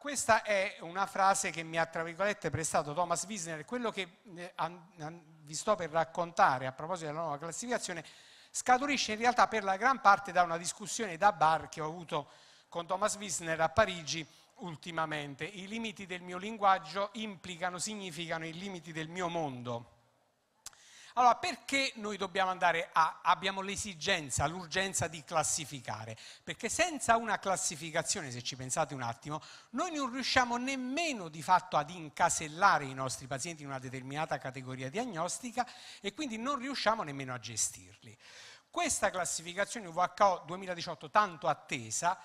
Questa è una frase che mi ha, tra virgolette, prestato Thomas Wisner, Quello che eh, vi sto per raccontare a proposito della nuova classificazione scaturisce in realtà per la gran parte da una discussione da bar che ho avuto con Thomas Wisner a Parigi ultimamente. I limiti del mio linguaggio implicano, significano i limiti del mio mondo. Allora, perché noi dobbiamo andare a, abbiamo l'esigenza, l'urgenza di classificare? Perché senza una classificazione, se ci pensate un attimo, noi non riusciamo nemmeno di fatto ad incasellare i nostri pazienti in una determinata categoria diagnostica e quindi non riusciamo nemmeno a gestirli. Questa classificazione UVHO 2018 tanto attesa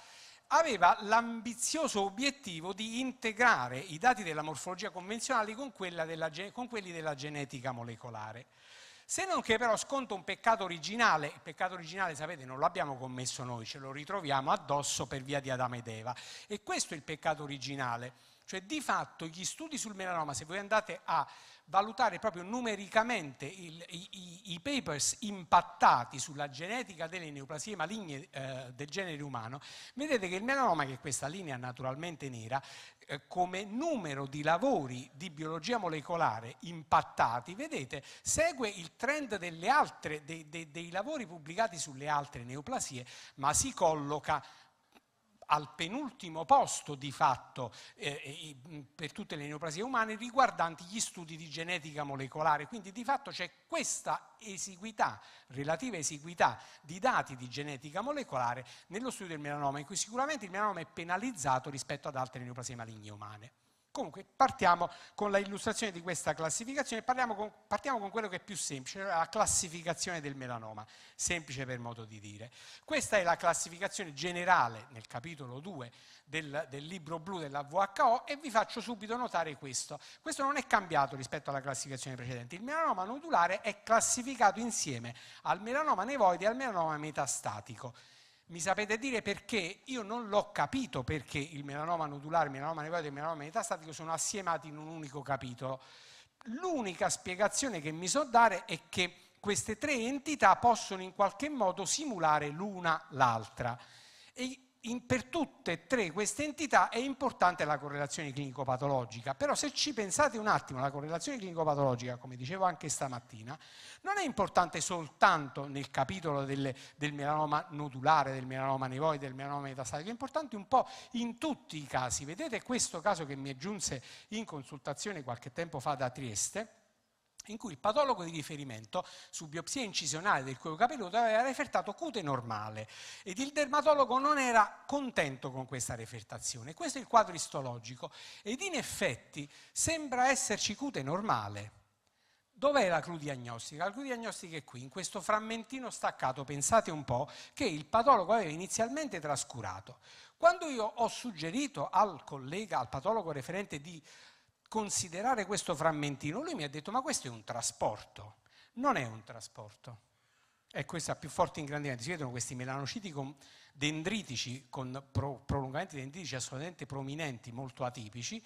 aveva l'ambizioso obiettivo di integrare i dati della morfologia convenzionale con, della, con quelli della genetica molecolare se non che però sconta un peccato originale, il peccato originale sapete non l'abbiamo commesso noi, ce lo ritroviamo addosso per via di Adamo ed Eva e questo è il peccato originale. Cioè di fatto gli studi sul melanoma, se voi andate a valutare proprio numericamente il, i, i, papers impattati sulla genetica delle neoplasie maligne eh, del genere umano, vedete che il melanoma, che è questa linea naturalmente nera, eh, come numero di lavori di biologia molecolare impattati, vedete, segue il trend altre, dei, dei, dei lavori pubblicati sulle altre neoplasie, ma si colloca al penultimo posto di fatto eh, eh per tutte le neoplasie umane riguardanti gli studi di genetica molecolare. Quindi di fatto c'è questa esiguità, relativa esiguità di dati di genetica molecolare nello studio del melanoma, in cui sicuramente il melanoma è penalizzato rispetto ad altre neoplasie maligne umane. Comunque partiamo con l'illustrazione di questa classificazione, con, partiamo con quello che è più semplice, la classificazione del melanoma, semplice per modo di dire. Questa è la classificazione generale nel capitolo 2 del, del libro blu della WHO e vi faccio subito notare questo. Questo non è cambiato rispetto alla classificazione precedente, il melanoma nodulare è classificato insieme al melanoma nevoide e al melanoma metastatico. Mi sapete dire perché? Io non l'ho capito perché il melanoma nodulare, il melanoma nevoide e il melanoma metastatico sono assiemati in un unico capitolo. L'unica spiegazione che mi so dare è che queste tre entità possono in qualche modo simulare l'una l'altra. E in, per tutte e tre queste entità è importante la correlazione clinico-patologica, però se ci pensate un attimo, la correlazione clinico-patologica, come dicevo anche stamattina, non è importante soltanto nel capitolo delle, del melanoma nodulare, del melanoma nevoide, del melanoma metastatico, è importante un po' in tutti i casi. Vedete questo caso che mi giunse in consultazione qualche tempo fa da Trieste, in cui il patologo di riferimento su biopsia incisionale del cuoio capelluto aveva refertato cute normale ed il dermatologo non era contento con questa refertazione. Questo è il quadro istologico ed in effetti sembra esserci cute normale. Dov'è la clou diagnostica? La clou diagnostica è qui, in questo frammentino staccato, pensate un po', che il patologo aveva inizialmente trascurato. Quando io ho suggerito al collega, al patologo referente di considerare questo frammentino. Lui mi ha detto, ma questo è un trasporto. Non è un trasporto. È questa più forte ingrandimento. Si vedono questi melanociti con dendritici, con pro, prolungamenti dendritici assolutamente prominenti, molto atipici.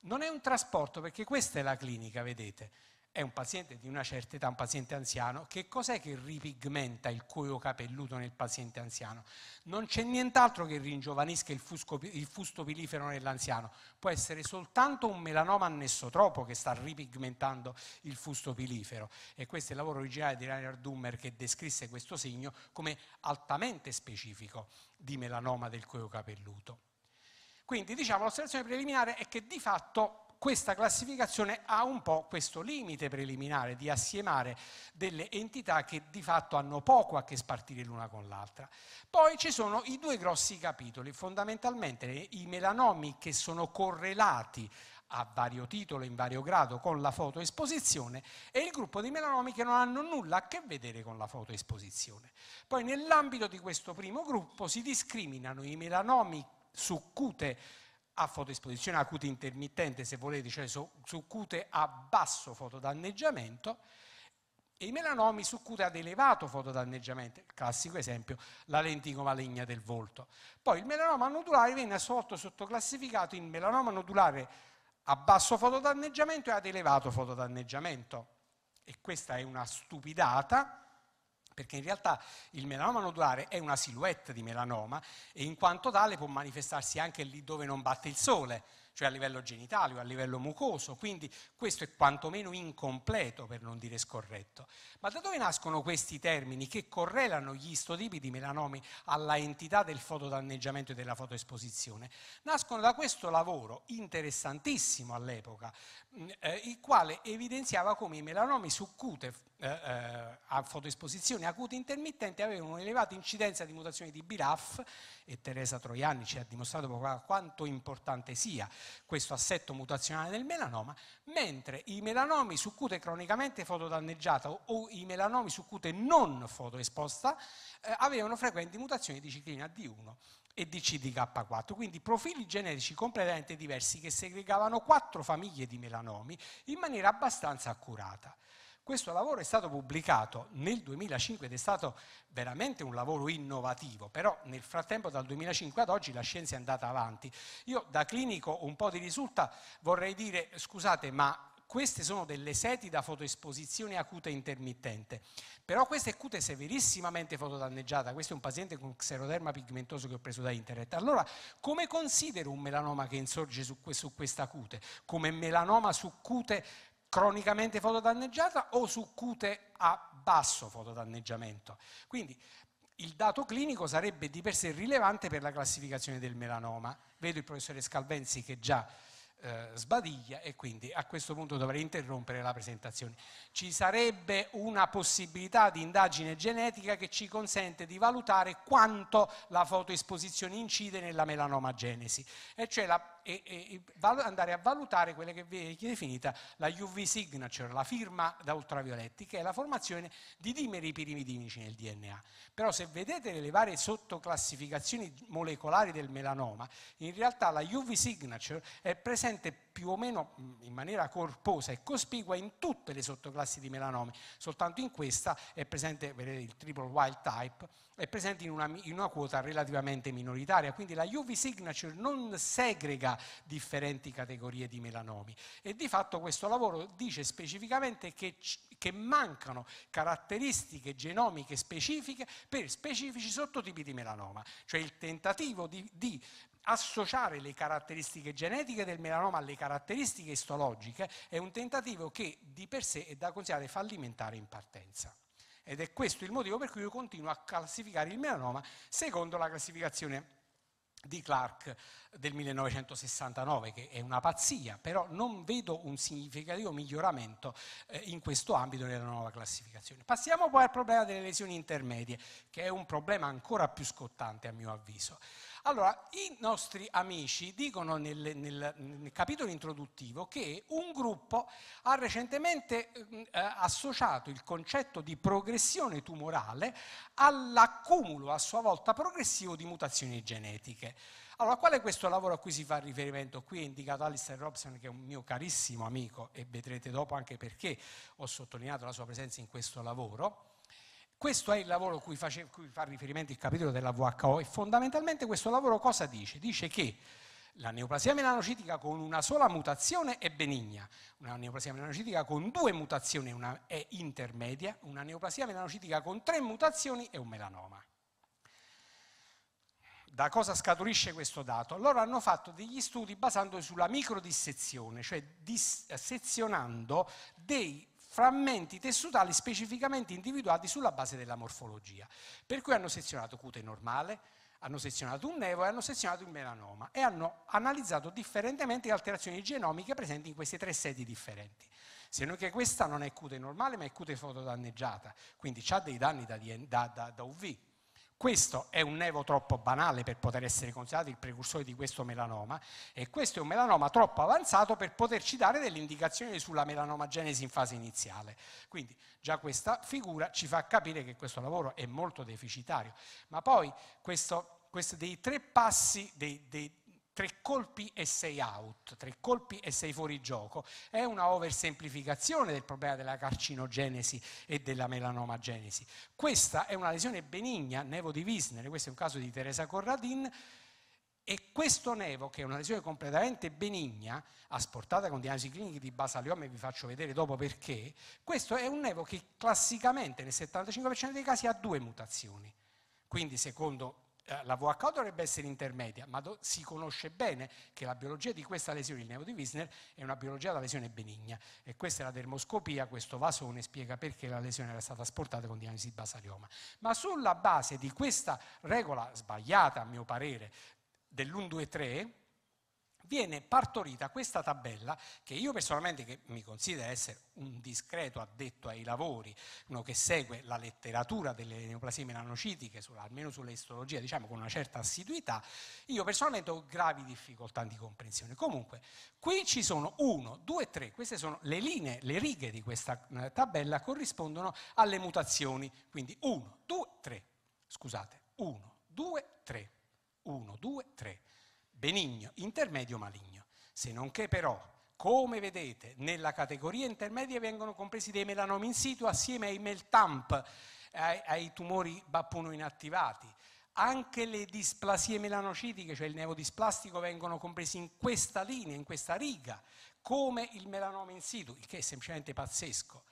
Non è un trasporto perché questa è la clinica, vedete è un paziente di una certa età, un paziente anziano, che cos'è che ripigmenta il cuoio capelluto nel paziente anziano? Non c'è nient'altro che ringiovanisca il, fusco, il fusto pilifero nell'anziano, può essere soltanto un melanoma annesso troppo che sta ripigmentando il fusto pilifero e questo è il lavoro originale di Reinhard Dummer che descrisse questo segno come altamente specifico di melanoma del cuoio capelluto. Quindi diciamo l'osservazione preliminare è che di fatto questa classificazione ha un po' questo limite preliminare di assiemare delle entità che di fatto hanno poco a che spartire l'una con l'altra. Poi ci sono i due grossi capitoli, fondamentalmente i melanomi che sono correlati a vario titolo, in vario grado, con la fotoesposizione e il gruppo di melanomi che non hanno nulla a che vedere con la fotoesposizione. Poi nell'ambito di questo primo gruppo si discriminano i melanomi su cute a fotoesposizione acuta intermittente, se volete, cioè su, su cute a basso fotodanneggiamento, e i melanomi su cute ad elevato fotodanneggiamento, classico esempio la lentigo maligna del volto. Poi il melanoma nodulare viene a suo volta sottoclassificato in melanoma nodulare a basso fotodanneggiamento e ad elevato fotodanneggiamento. E questa è una stupidata, perché in realtà il melanoma nodulare è una silhouette di melanoma e in quanto tale può manifestarsi anche lì dove non batte il sole, cioè a livello genitale o a livello mucoso, quindi questo è quantomeno incompleto per non dire scorretto. Ma da dove nascono questi termini che correlano gli istotipi di melanomi alla entità del fotodanneggiamento e della fotoesposizione? Nascono da questo lavoro interessantissimo all'epoca, mm, eh, il quale evidenziava come i melanomi su cute eh, eh a fotoesposizione acute intermittente avevano un'elevata incidenza di mutazioni di BRAF e Teresa Troiani ci ha dimostrato quanto importante sia questo assetto mutazionale del melanoma, mentre i melanomi su cute cronicamente fotodanneggiata o i melanomi su cute non fotoesposta eh, avevano frequenti mutazioni di ciclina D1 e di CDK4, quindi profili genetici completamente diversi che segregavano quattro famiglie di melanomi in maniera abbastanza accurata. Questo lavoro è stato pubblicato nel 2005 ed è stato veramente un lavoro innovativo, però nel frattempo dal 2005 ad oggi la scienza è andata avanti. Io da clinico un po' di risulta vorrei dire, scusate, ma queste sono delle seti da fotoesposizione acuta intermittente. Però questa è cute severissimamente fotodanneggiata, questo è un paziente con xeroderma pigmentoso che ho preso da internet. Allora, come considero un melanoma che insorge su questa cute? Come melanoma su cute cronicamente fotodanneggiata o su cute a basso fotodanneggiamento. Quindi il dato clinico sarebbe di per sé rilevante per la classificazione del melanoma. Vedo il professore Scalvenzi che già eh, sbadiglia e quindi a questo punto dovrei interrompere la presentazione. Ci sarebbe una possibilità di indagine genetica che ci consente di valutare quanto la fotoesposizione incide nella melanoma genesi, e cioè la e, e, andare a valutare quella che viene definita la UV signature, la firma da ultravioletti, che è la formazione di dimeri pirimidinici nel DNA. Però se vedete le varie sottoclassificazioni molecolari del melanoma, in realtà la UV signature è presente più o meno mm, in maniera corposa e cospicua in tutte le sottoclassi di melanomi, soltanto in questa è presente, vedete, il triple wild type, è presente in una, in una, quota relativamente minoritaria, quindi la UV signature non segrega differenti categorie di melanomi e di fatto questo lavoro dice specificamente che, che mancano caratteristiche genomiche specifiche per specifici sottotipi di melanoma, cioè il tentativo di, di associare le caratteristiche genetiche del melanoma alle caratteristiche istologiche è un tentativo che di per sé è da considerare fallimentare in partenza. Ed è questo il motivo per cui io continuo a classificare il melanoma secondo la classificazione di Clark del 1969, che è una pazzia, però non vedo un significativo miglioramento eh, in questo ambito nella nuova classificazione. Passiamo poi al problema delle lesioni intermedie, che è un problema ancora più scottante a mio avviso. Allora, i nostri amici dicono nel, nel, nel capitolo introduttivo che un gruppo ha recentemente eh, eh, associato il concetto di progressione tumorale all'accumulo a sua volta progressivo di mutazioni genetiche. Allora, qual è questo lavoro a cui si fa riferimento? Qui è indicato Alistair Robson, che è un mio carissimo amico, e vedrete dopo anche perché ho sottolineato la sua presenza in questo lavoro. Questo è il lavoro a cui, face, cui fa riferimento il capitolo della WHO e fondamentalmente questo lavoro cosa dice? Dice che la neoplasia melanocitica con una sola mutazione è benigna, una neoplasia melanocitica con due mutazioni è intermedia, una neoplasia melanocitica con tre mutazioni è un melanoma. Da cosa scaturisce questo dato? Loro hanno fatto degli studi basandosi sulla microdissezione, cioè dissezionando dei frammenti tessutali specificamente individuati sulla base della morfologia. Per cui hanno sezionato cute normale, hanno sezionato un nevo e hanno sezionato il melanoma e hanno analizzato differentemente le alterazioni genomiche presenti in queste tre sedi differenti. Se noi che questa non è cute normale ma è cute fotodanneggiata, quindi ha dei danni da, da, da UV, questo è un nevo troppo banale per poter essere considerato il precursore di questo melanoma e questo è un melanoma troppo avanzato per poterci dare delle indicazioni sulla melanomagenesi in fase iniziale. Quindi già questa figura ci fa capire che questo lavoro è molto deficitario. Ma poi questo, questo dei tre passi, dei, dei tre colpi e sei out, tre colpi e sei fuori gioco, è una oversemplificazione del problema della carcinogenesi e della melanomagenesi. Questa è una lesione benigna, nevo di Wisner, questo è un caso di Teresa Corradin, e questo nevo, che è una lesione completamente benigna, asportata con diagnosi cliniche di basaliome, vi faccio vedere dopo perché, questo è un nevo che classicamente nel 75% dei casi ha due mutazioni. Quindi secondo eh, la VH dovrebbe essere intermedia, ma do, si conosce bene che la biologia di questa lesione, il neo di Wisner, è una biologia da lesione benigna e questa è la dermoscopia, questo vasone spiega perché la lesione era stata asportata con diagnosi di basalioma. Ma sulla base di questa regola sbagliata, a mio parere, dell'1, 2, 3, viene partorita questa tabella che io personalmente, che mi considero essere un discreto addetto ai lavori, uno che segue la letteratura delle neoplasie melanocitiche, almeno sull'istologia, diciamo con una certa assiduità, io personalmente ho gravi difficoltà di comprensione. Comunque, qui ci sono 1, 2, 3, queste sono le linee, le righe di questa eh, tabella corrispondono alle mutazioni, quindi 1, 2, 3, scusate, 1, 2, 3, 1, 2, 3 benigno, intermedio, maligno. Se non che però, come vedete, nella categoria intermedia vengono compresi dei melanomi in situ assieme ai meltamp, ai, ai tumori bappuno inattivati. Anche le displasie melanocitiche, cioè il neodisplastico, vengono compresi in questa linea, in questa riga, come il melanoma in situ, il che è semplicemente pazzesco.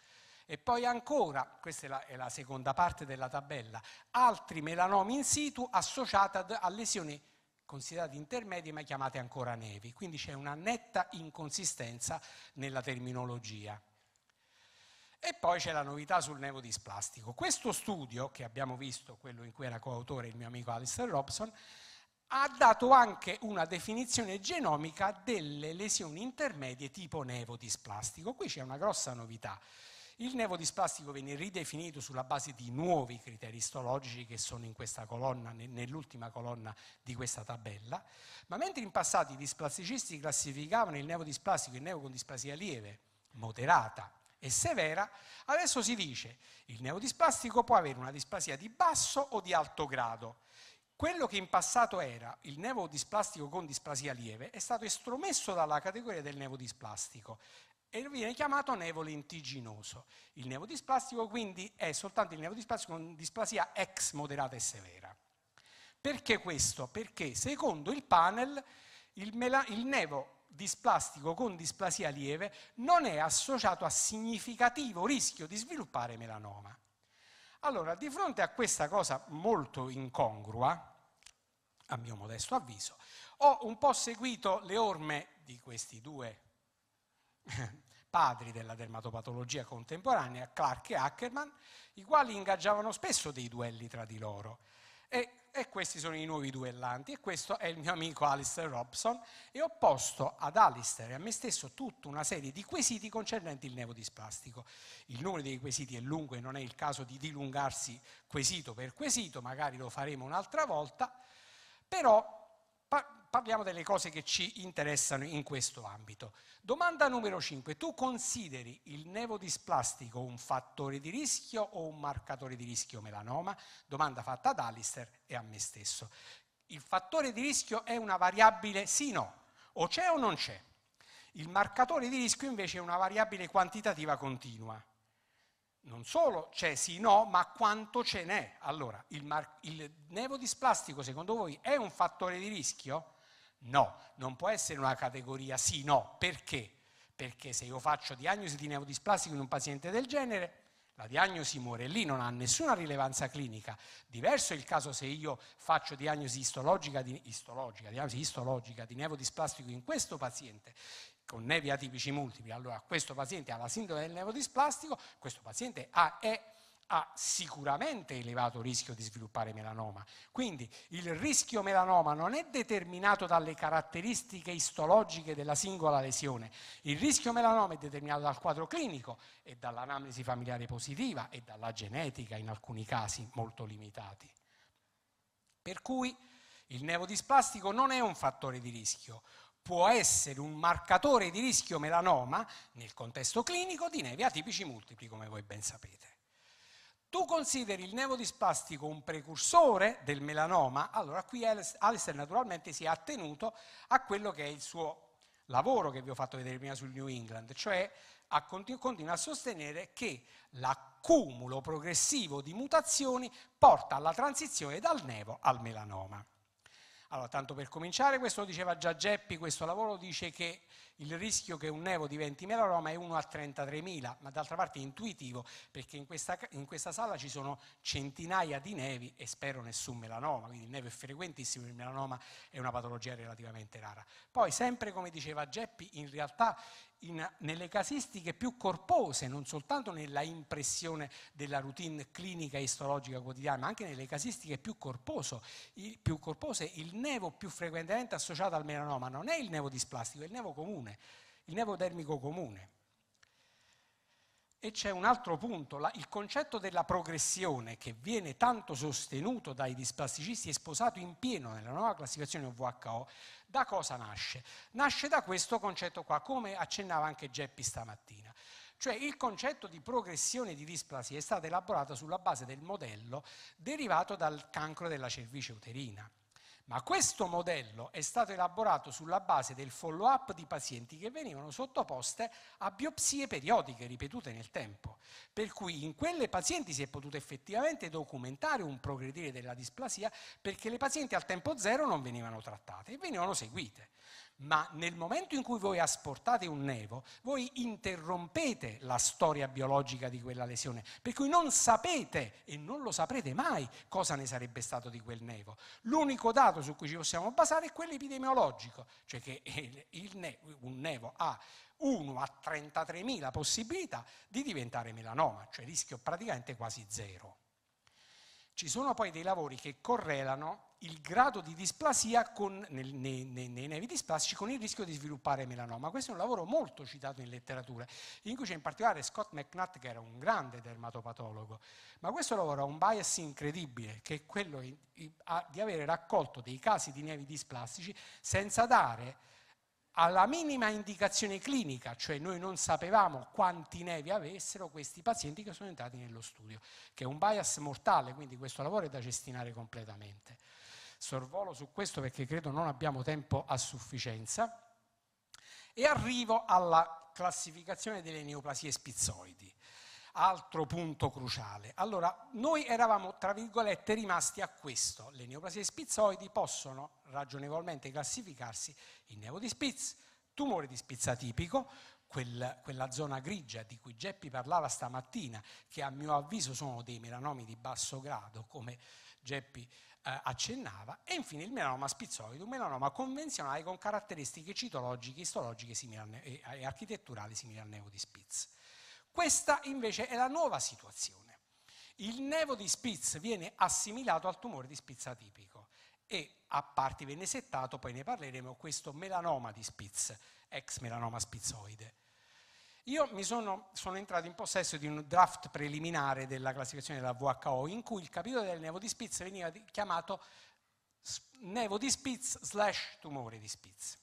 E poi ancora, questa è la, è la seconda parte della tabella, altri melanomi in situ associati a lesioni considerati intermedi ma chiamate ancora nevi. Quindi c'è una netta inconsistenza nella terminologia. E poi c'è la novità sul nevo displastico. Questo studio, che abbiamo visto, quello in cui era coautore il mio amico Alistair Robson, ha dato anche una definizione genomica delle lesioni intermedie tipo nevo displastico. Qui c'è una grossa novità. Il nevodisplastico viene ridefinito sulla base di nuovi criteri istologici che sono in questa colonna, nell'ultima colonna di questa tabella, ma mentre in passato i displasticisti classificavano il nevodisplastico con displasia lieve, moderata e severa, adesso si dice il neodisplastico può avere una displasia di basso o di alto grado. Quello che in passato era il nevodisplastico con displasia lieve è stato estromesso dalla categoria del nevodisplastico e viene chiamato nevo lentiginoso. Il nevo displastico quindi è soltanto il nevo displastico con displasia ex moderata e severa. Perché questo? Perché secondo il panel il, mela, il nevo displastico con displasia lieve non è associato a significativo rischio di sviluppare melanoma. Allora, di fronte a questa cosa molto incongrua, a mio modesto avviso, ho un po' seguito le orme di questi due padri della dermatopatologia contemporanea, Clark e Ackerman, i quali ingaggiavano spesso dei duelli tra di loro. E, e, questi sono i nuovi duellanti e questo è il mio amico Alistair Robson e ho posto ad Alistair e a me stesso tutta una serie di quesiti concernenti il nevodisplastico. Il numero dei quesiti è lungo e non è il caso di dilungarsi quesito per quesito, magari lo faremo un'altra volta, però parliamo delle cose che ci interessano in questo ambito. Domanda numero 5. Tu consideri il nevodisplastico un fattore di rischio o un marcatore di rischio melanoma? Domanda fatta ad Alistair e a me stesso. Il fattore di rischio è una variabile sì o no, o c'è o non c'è. Il marcatore di rischio invece è una variabile quantitativa continua. Non solo c'è sì o no, ma quanto ce n'è. Allora, il, mar- il nevodisplastico secondo voi è un fattore di rischio? No, non può essere una categoria sì, no. Perché? Perché se io faccio diagnosi di neodisplastico in un paziente del genere, la diagnosi muore lì, non ha nessuna rilevanza clinica. Diverso è il caso se io faccio diagnosi istologica di, istologica, diagnosi istologica di nevodisplastico in questo paziente con nevi atipici multipli. Allora, questo paziente ha la sindrome del neodisplastico, questo paziente ha, è ha sicuramente elevato rischio di sviluppare melanoma. Quindi il rischio melanoma non è determinato dalle caratteristiche istologiche della singola lesione, il rischio melanoma è determinato dal quadro clinico e dall'anamnesi familiare positiva e dalla genetica in alcuni casi molto limitati. Per cui il nevodisplastico non è un fattore di rischio, può essere un marcatore di rischio melanoma nel contesto clinico di nevi atipici multipli, come voi ben sapete tu consideri il nevo dispastico un precursore del melanoma, allora qui Alistair naturalmente si è attenuto a quello che è il suo lavoro che vi ho fatto vedere prima sul New England, cioè a continu- continua a sostenere che l'accumulo progressivo di mutazioni porta alla transizione dal nevo al melanoma. Allora, tanto per cominciare, questo lo diceva già Geppi, questo lavoro dice che il rischio che un nevo diventi melanoma è 1 a 33.000, ma d'altra parte è intuitivo, perché in questa, in questa sala ci sono centinaia di nevi e spero nessun melanoma, quindi il nevo è frequentissimo, il melanoma è una patologia relativamente rara. Poi, sempre come diceva Geppi, in realtà in, nelle casistiche più corpose, non soltanto nella impressione della routine clinica e istologica quotidiana, ma anche nelle casistiche più, corposo, il, più corpose, il nevo più frequentemente associato al melanoma non è il nevo displastico, è il nevo comune, il nevo dermico comune. E c'è un altro punto, la, il concetto della progressione che viene tanto sostenuto dai displasticisti e sposato in pieno nella nuova classificazione WHO, da cosa nasce? Nasce da questo concetto qua, come accennava anche Geppi stamattina. Cioè il concetto di progressione di displasia è stato elaborato sulla base del modello derivato dal cancro della cervice uterina. Ma questo modello è stato elaborato sulla base del follow-up di pazienti che venivano sottoposte a biopsie periodiche ripetute nel tempo, per cui in quelle pazienti si è potuto effettivamente documentare un progredire della displasia perché le pazienti al tempo zero non venivano trattate e venivano seguite ma nel momento in cui voi asportate un nevo, voi interrompete la storia biologica di quella lesione, per cui non sapete e non lo saprete mai cosa ne sarebbe stato di quel nevo. L'unico dato su cui ci possiamo basare è quello epidemiologico, cioè che nevo, un nevo ha 1 a 33.000 possibilità di diventare melanoma, cioè rischio praticamente quasi zero. Ci sono poi dei lavori che correlano il grado di displasia con, nel, nei, nei, nei, nevi displastici con il rischio di sviluppare melanoma. Questo è un lavoro molto citato in letteratura, in cui c'è in particolare Scott McNutt che era un grande dermatopatologo, ma questo lavoro ha un bias incredibile, che è quello in, in, a, di avere raccolto dei casi di nevi displastici senza dare alla minima indicazione clinica, cioè noi non sapevamo quanti nevi avessero questi pazienti che sono entrati nello studio, che è un bias mortale, quindi questo lavoro è da gestinare completamente sorvolo su questo perché credo non abbiamo tempo a sufficienza, e arrivo alla classificazione delle neoplasie spizzoidi, altro punto cruciale. Allora, noi eravamo, tra virgolette, rimasti a questo. Le neoplasie spizzoidi possono ragionevolmente classificarsi in nevo di Spitz, tumore di Spitz atipico, quella zona grigia di cui Geppi parlava stamattina, che a mio avviso sono dei melanomi di basso grado, come Geppi eh, accennava, e infine il melanoma spizzoide, un melanoma convenzionale con caratteristiche citologiche, istologiche simili, e, e architetturali simili al nevo di Spitz. Questa invece è la nuova situazione. Il nevo di Spitz viene assimilato al tumore di Spitz atipico e a parte venne settato, poi ne parleremo, questo melanoma di Spitz, ex melanoma spizzoide. Io sono, sono, entrato in possesso di un draft preliminare della classificazione della VHO in cui il capitolo del nevo di Spitz veniva chiamato nevo di Spitz slash tumore di Spitz.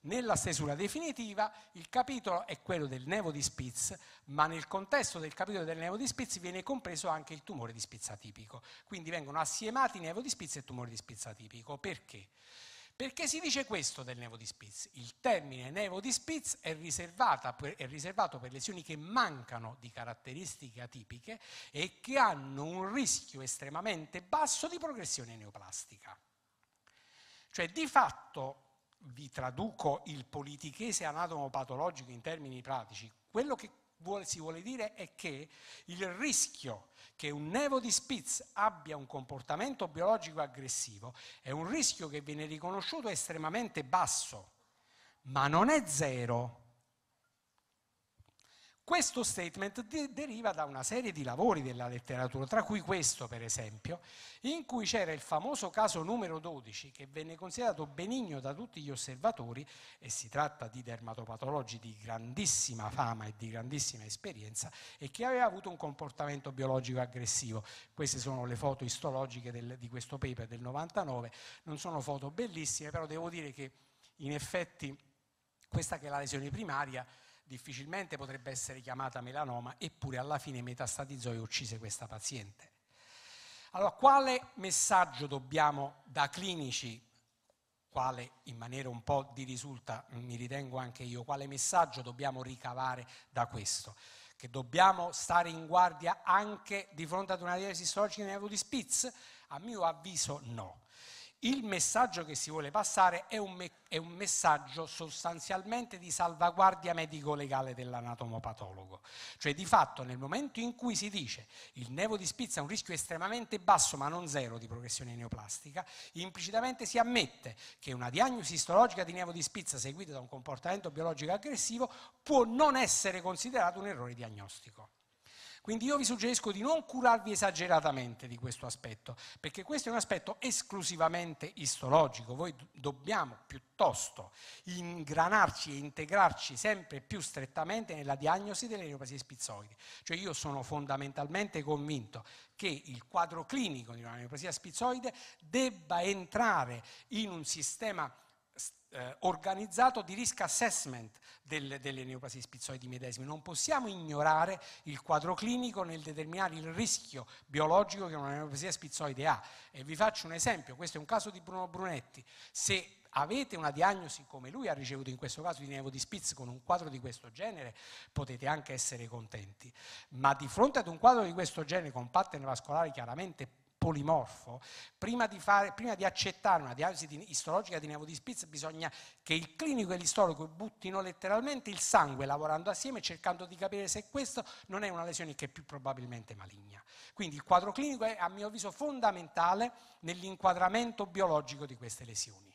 Nella stesura definitiva il capitolo è quello del nevo di Spitz, ma nel contesto del capitolo del nevo di Spitz viene compreso anche il tumore di Spitz atipico. Quindi vengono assiemati nevo di Spitz e tumore di Spitz atipico. Perché? Perché si dice questo del nevo di Spitz? Il termine nevo di Spitz è, è riservato per lesioni che mancano di caratteristiche atipiche e che hanno un rischio estremamente basso di progressione neoplastica. Cioè, di fatto, vi traduco il politichese anatomo patologico in termini pratici, quello che vuole, si vuole dire è che il rischio che un nevo di Spitz abbia un comportamento biologico aggressivo è un rischio che viene riconosciuto estremamente basso, ma non è zero. Questo statement de deriva da una serie di lavori della letteratura, tra cui questo per esempio, in cui c'era il famoso caso numero 12 che venne considerato benigno da tutti gli osservatori e si tratta di dermatopatologi di grandissima fama e di grandissima esperienza e che aveva avuto un comportamento biologico aggressivo. Queste sono le foto istologiche del, di questo paper del 99, non sono foto bellissime, però devo dire che in effetti questa che è la lesione primaria difficilmente potrebbe essere chiamata melanoma, eppure alla fine metastatizzò e uccise questa paziente. Allora, quale messaggio dobbiamo da clinici, quale in maniera un po' di risulta mi ritengo anche io, quale messaggio dobbiamo ricavare da questo? Che dobbiamo stare in guardia anche di fronte ad una diagnosi storica istologica di Spitz? A mio avviso no il messaggio che si vuole passare è un, me- è un messaggio sostanzialmente di salvaguardia medico-legale dell'anatomopatologo. Cioè di fatto nel momento in cui si dice il nevo di spizza ha un rischio estremamente basso ma non zero di progressione neoplastica, implicitamente si ammette che una diagnosi istologica di nevo di spizza seguita da un comportamento biologico aggressivo può non essere considerato un errore diagnostico. Quindi io vi suggerisco di non curarvi esageratamente di questo aspetto, perché questo è un aspetto esclusivamente istologico. Voi dobbiamo piuttosto ingranarci e integrarci sempre più strettamente nella diagnosi delle neoplasie spizzoidi. Cioè io sono fondamentalmente convinto che il quadro clinico di una neoplasia spizzoide debba entrare in un sistema eh, organizzato di risk assessment delle, delle neoplasie spizzoidi medesime. Non possiamo ignorare il quadro clinico nel determinare il rischio biologico che una neoplasia spizzoide ha. E vi faccio un esempio, questo è un caso di Bruno Brunetti. Se avete una diagnosi come lui ha ricevuto in questo caso di nevo di Spitz con un quadro di questo genere, potete anche essere contenti. Ma di fronte ad un quadro di questo genere con pattern vascolare chiaramente polimorfo, prima di, fare, prima di accettare una diagnosi di, istologica di Spitz bisogna che il clinico e l'istorico buttino letteralmente il sangue lavorando assieme cercando di capire se questo non è una lesione che è più probabilmente maligna. Quindi il quadro clinico è a mio avviso fondamentale nell'inquadramento biologico di queste lesioni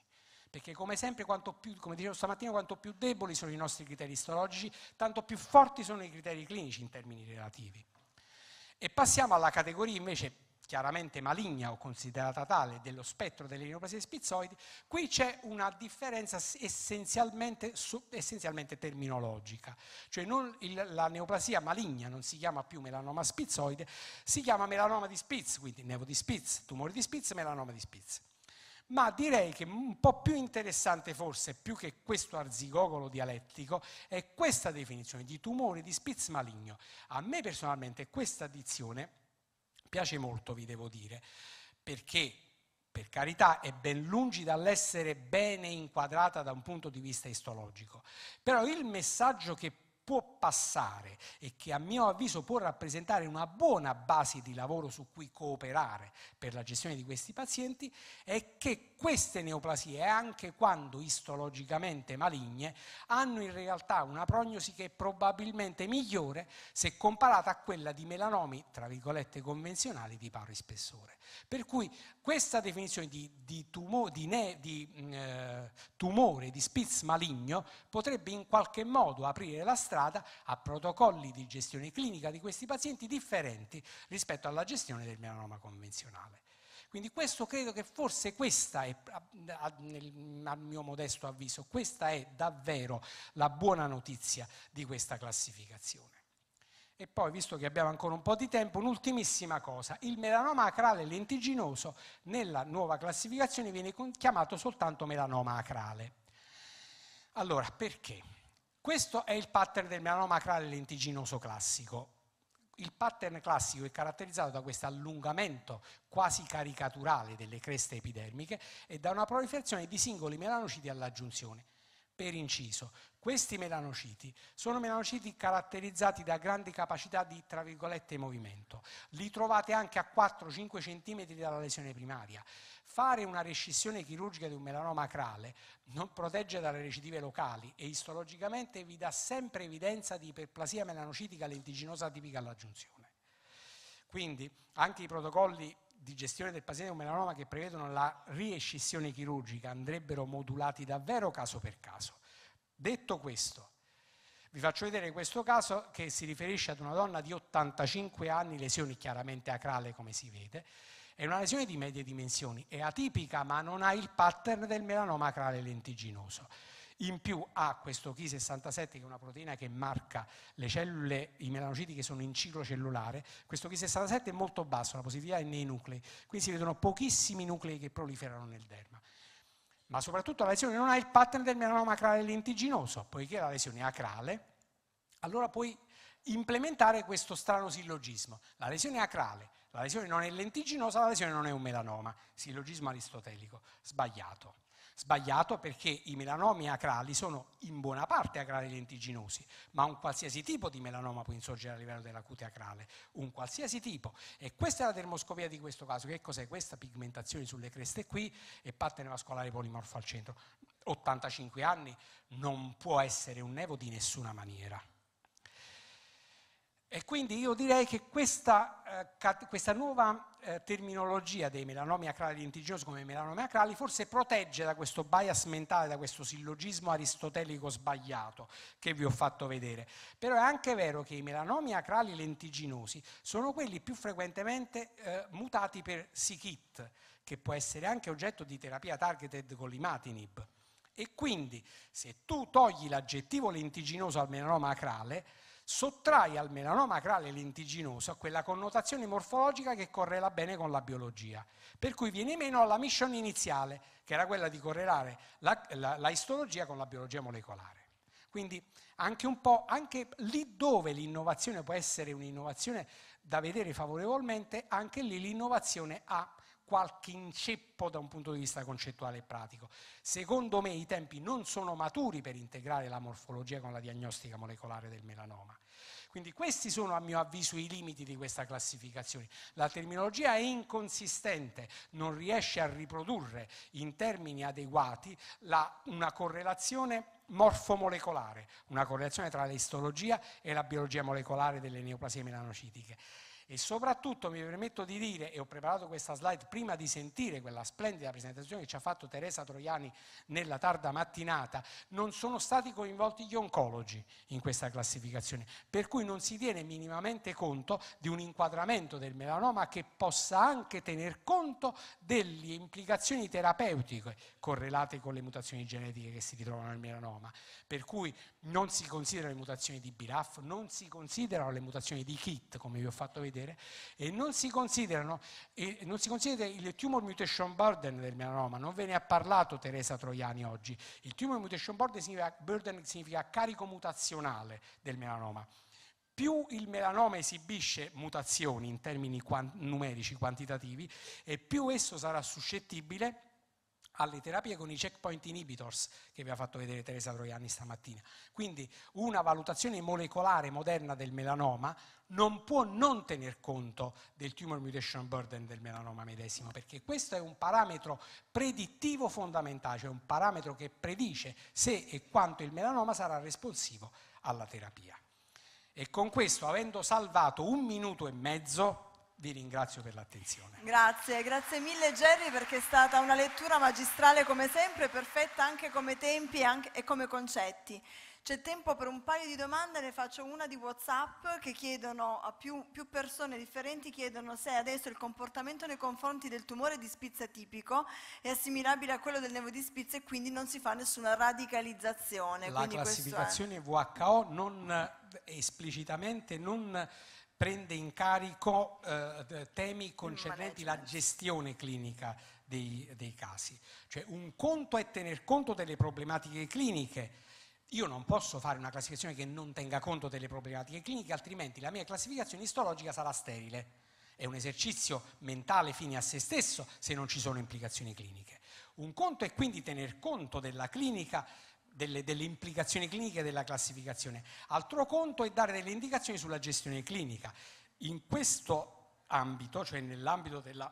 perché come sempre, quanto più, come dicevo stamattina, quanto più deboli sono i nostri criteri istologici, tanto più forti sono i criteri clinici in termini relativi. E passiamo alla categoria invece chiaramente maligna o considerata tale dello spettro delle neoplasie spizzoidi, qui c'è una differenza essenzialmente, essenzialmente terminologica, cioè non, il, la neoplasia maligna non si chiama più melanoma spizzoide, si chiama melanoma di Spitz, quindi nevo di Spitz, tumore di Spitz, melanoma di Spitz. Ma direi che un po' più interessante forse, più che questo arzigogolo dialettico, è questa definizione di tumore di Spitz maligno. A me personalmente questa dizione piace molto, vi devo dire, perché per carità è ben lungi dall'essere bene inquadrata da un punto di vista istologico, però il messaggio che può passare e che a mio avviso può rappresentare una buona base di lavoro su cui cooperare per la gestione di questi pazienti è che queste neoplasie, anche quando istologicamente maligne, hanno in realtà una prognosi che è probabilmente migliore se comparata a quella di melanomi, tra virgolette, convenzionali di pari spessore. Per cui questa definizione di, di, tumo, di, ne, di mm, eh, tumore, di spitz maligno, potrebbe in qualche modo aprire la strada strada ha protocolli di gestione clinica di questi pazienti differenti rispetto alla gestione del melanoma convenzionale. Quindi questo credo che forse questa è, a mio modesto avviso, questa è davvero la buona notizia di questa classificazione. E poi, visto che abbiamo ancora un po' di tempo, un'ultimissima cosa. Il melanoma acrale lentiginoso nella nuova classificazione viene chiamato soltanto melanoma acrale. Allora, perché? Questo è il pattern del melanoma crale lentiginoso classico. Il pattern classico è caratterizzato da questo allungamento quasi caricaturale delle creste epidermiche e da una proliferazione di singoli melanociti all'aggiunzione. Per inciso, questi melanociti sono melanociti caratterizzati da grandi capacità di, tra virgolette, movimento. Li trovate anche a 4-5 cm dalla lesione primaria. Fare una rescissione chirurgica di un melanoma acrale non protegge dalle recidive locali e istologicamente vi dà sempre evidenza di iperplasia melanocitica lentiginosa tipica all'aggiunzione. Quindi anche i protocolli di gestione del paziente con melanoma che prevedono la riescissione chirurgica andrebbero modulati davvero caso per caso. Detto questo, vi faccio vedere questo caso che si riferisce ad una donna di 85 anni, lesioni chiaramente acrale come si vede, è una lesione di medie dimensioni, è atipica ma non ha il pattern del melanoma acrale lentiginoso in più ha questo Chi67 che è una proteina che marca le cellule, i melanociti che sono in ciclo cellulare, questo Chi67 è molto basso, la positività è nei nuclei, quindi si vedono pochissimi nuclei che proliferano nel derma. Ma soprattutto la lesione non ha il pattern del melanoma acrale lentiginoso, poiché la lesione è acrale, allora puoi implementare questo strano sillogismo. La lesione è acrale, la lesione non è lentiginosa, la lesione non è un melanoma, sillogismo aristotelico, sbagliato. Sbagliato perché i melanomi acrali sono in buona parte acrali lentiginosi, ma un qualsiasi tipo di melanoma può insorgere a livello della cute acrale, un qualsiasi tipo. E questa è la termoscopia di questo caso. Che cos'è questa pigmentazione sulle creste qui e pattern vascolare polimorfo al centro? 85 anni non può essere un nevo di nessuna maniera. E quindi io direi che questa, eh, questa nuova eh, terminologia dei melanomi acrali lentigginosi come melanomi acrali forse protegge da questo bias mentale, da questo sillogismo aristotelico sbagliato che vi ho fatto vedere. Però è anche vero che i melanomi acrali lentiginosi sono quelli più frequentemente eh, mutati per SIKIT, che può essere anche oggetto di terapia targeted con l'imatinib. E quindi se tu togli l'aggettivo lentiginoso al melanoma acrale, sottrae al melanoma crale lentiginoso quella connotazione morfologica che correla bene con la biologia, per cui viene meno alla mission iniziale, che era quella di correlare la, la, la istologia con la biologia molecolare. Quindi anche un po', anche lì dove l'innovazione può essere un'innovazione da vedere favorevolmente, anche lì l'innovazione ha qualche inceppo da un punto di vista concettuale e pratico. Secondo me i tempi non sono maturi per integrare la morfologia con la diagnostica molecolare del melanoma. Quindi questi sono a mio avviso i limiti di questa classificazione. La terminologia è inconsistente, non riesce a riprodurre in termini adeguati la, una correlazione morfomolecolare, una correlazione tra l'istologia e la biologia molecolare delle neoplasie melanocitiche. E soprattutto mi permetto di dire, e ho preparato questa slide prima di sentire quella splendida presentazione che ci ha fatto Teresa Troiani nella tarda mattinata, non sono stati coinvolti gli oncologi in questa classificazione, per cui non si tiene minimamente conto di un inquadramento del melanoma che possa anche tener conto delle implicazioni terapeutiche correlate con le mutazioni genetiche che si ritrovano nel melanoma. Per cui non si considerano le mutazioni di BRAF, non si considerano le mutazioni di KIT, come vi ho fatto vedere, e non si, considerano, e non si considera il tumor mutation burden del melanoma, non ve ne ha parlato Teresa Troiani oggi. Il tumor mutation burden significa, burden significa carico mutazionale del melanoma. Più il melanoma esibisce mutazioni in termini numerici, quantitativi, e più esso sarà suscettibile alle terapie con i checkpoint inhibitors che vi ha fatto vedere Teresa Troiani stamattina. Quindi una valutazione molecolare moderna del melanoma non può non tener conto del tumor mutation burden del melanoma medesimo, perché questo è un parametro predittivo fondamentale, cioè un parametro che predice se e quanto il melanoma sarà responsivo alla terapia. E con questo, avendo salvato un minuto e mezzo, vi ringrazio per l'attenzione. Grazie, grazie mille Gerry perché è stata una lettura magistrale come sempre, perfetta anche come tempi e, anche, e come concetti. C'è tempo per un paio di domande, ne faccio una di Whatsapp che chiedono a più, più persone differenti, chiedono se adesso il comportamento nei confronti del tumore di spizza tipico è assimilabile a quello del nevo di spizza e quindi non si fa nessuna radicalizzazione. La classificazione è... WHO non eh, esplicitamente non prende in carico eh, temi concernenti la gestione clinica dei, dei, casi. Cioè un conto è tener conto delle problematiche cliniche. Io non posso fare una classificazione che non tenga conto delle problematiche cliniche, altrimenti la mia classificazione istologica sarà sterile. È un esercizio mentale fine a se stesso se non ci sono implicazioni cliniche. Un conto è quindi tener conto della clinica delle, delle, implicazioni cliniche della classificazione. Altro conto è dare delle indicazioni sulla gestione clinica. In questo ambito, cioè nell'ambito della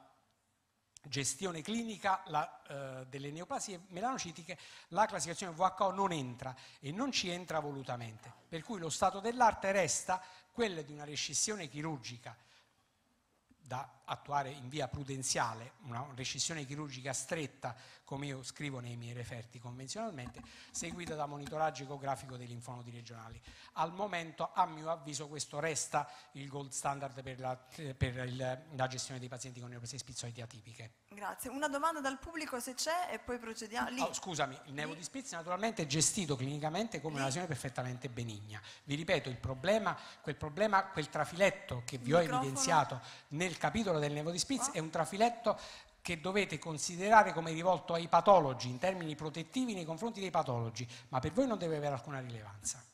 gestione clinica la, eh, delle neoplasie melanocitiche, la classificazione VHO non entra e non ci entra volutamente. Per cui lo stato dell'arte resta quello di una rescissione chirurgica da attuare in via prudenziale, una rescissione chirurgica stretta come io scrivo nei miei referti convenzionalmente, seguita da monitoraggio ecografico dei linfonodi regionali. Al momento, a mio avviso, questo resta il gold standard per la, per il, la gestione dei pazienti con neoplasie spizzoidi atipiche. Grazie. Una domanda dal pubblico se c'è e poi procediamo. Lì. Oh, scusami, il neurodispizia naturalmente è gestito clinicamente come una lesione perfettamente benigna. Vi ripeto, problema, quel problema, quel trafiletto che vi il ho microfono. evidenziato nel capitolo del neurodispizia oh. è un trafiletto che dovete considerare come rivolto ai patologi in termini protettivi nei confronti dei patologi, ma per voi non deve avere alcuna rilevanza.